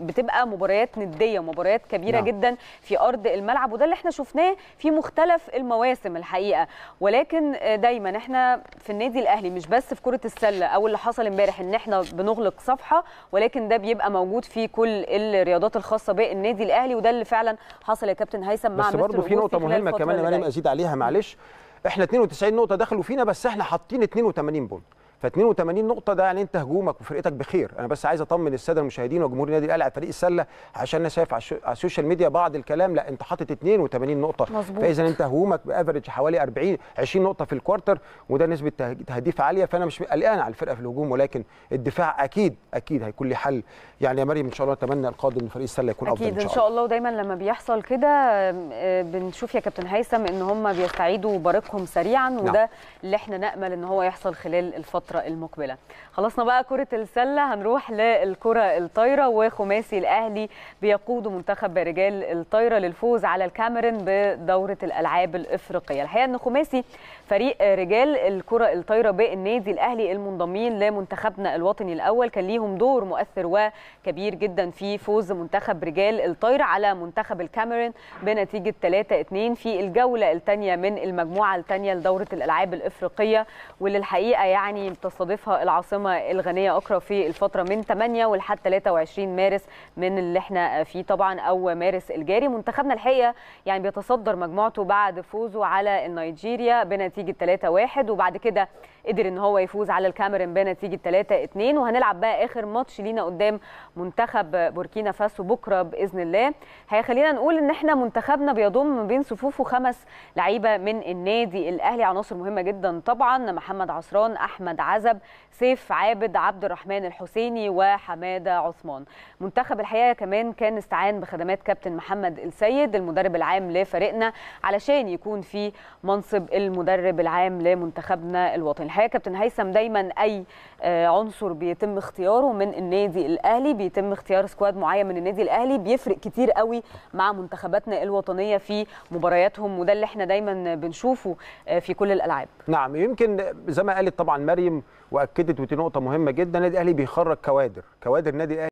بتبقى مباريات نديه ومباريات كبيره نعم. جدا في ارض الملعب وده اللي احنا شفناه في مختلف المواسم الحقيقه ولكن آه، دايما احنا في النادي الاهلي مش بس في كره السله او اللي حصل امبارح ان احنا بنغلق صفحه ولكن ده بيبقى موجود في كل الرياضات الخاصه بالنادي الاهلي وده اللي فعلا حصل يا كابتن هيثم مع بس برضه في نقطه مهمه كمان انا ازيد عليها معلش احنا 92 نقطه دخلوا فينا بس احنا حاطين 82 بونت ف 82 نقطه ده يعني انت هجومك وفرقتك بخير انا بس عايز اطمن الساده المشاهدين وجمهور النادي الاهلي على فريق السله عشان انا شايف على السوشيال ميديا بعض الكلام لا انت حاطط 82 نقطه فاذا انت هجومك بافرج حوالي 40 20 نقطه في الكوارتر وده نسبه تهديف عاليه فانا مش قلقان على الفرقه في الهجوم ولكن الدفاع اكيد اكيد هيكون لي حل يعني يا مريم ان شاء الله اتمنى القادم لفريق السله يكون افضل إن شاء الله اكيد ان شاء الله ودايما لما بيحصل كده آه، بنشوف يا كابتن هيثم ان هم بيستعيدوا بارقهم سريعا نعم. وده نعم. اللي احنا نامل ان هو يحصل خلال الفتره الفتره المقبله خلصنا بقى كره السله هنروح للكره الطايره وخماسي الاهلي بيقود منتخب رجال الطايره للفوز على الكاميرون بدوره الالعاب الافريقيه الحقيقه ان خماسي فريق رجال الكره الطايره بالنادي الاهلي المنضمين لمنتخبنا الوطني الاول كان ليهم دور مؤثر وكبير جدا في فوز منتخب رجال الطايره على منتخب الكاميرون بنتيجه 3-2 في الجوله الثانيه من المجموعه الثانيه لدوره الالعاب الافريقيه واللي الحقيقه يعني تستضيفها العاصمه الغنيه اكرا في الفتره من 8 ولحد 23 مارس من اللي احنا فيه طبعا او مارس الجاري منتخبنا الحقيقه يعني بيتصدر مجموعته بعد فوزه على النيجيريا بنتيجه 3-1 وبعد كده قدر ان هو يفوز على الكاميرون بنتيجه 3-2 وهنلعب بقى اخر ماتش لينا قدام منتخب بوركينا فاسو بكره باذن الله هيخلينا نقول ان احنا منتخبنا بيضم بين صفوفه خمس لعيبه من النادي الاهلي عناصر مهمه جدا طبعا محمد عصران احمد عزب سيف عابد عبد الرحمن الحسيني وحماده عثمان منتخب الحقيقه كمان كان استعان بخدمات كابتن محمد السيد المدرب العام لفريقنا علشان يكون في منصب المدرب العام لمنتخبنا الوطني الحقيقه كابتن هيثم دايما اي آه، عنصر بيتم اختياره من النادي الاهلي بيتم اختيار سكواد معين من النادي الاهلي بيفرق كتير قوي مع منتخباتنا الوطنيه في مبارياتهم وده اللي احنا دايما بنشوفه آه، في كل الالعاب نعم يمكن زي ما قالت طبعا مريم واكدت ودي نقطه مهمه جدا النادي الاهلي بيخرج كوادر كوادر النادي الاهلي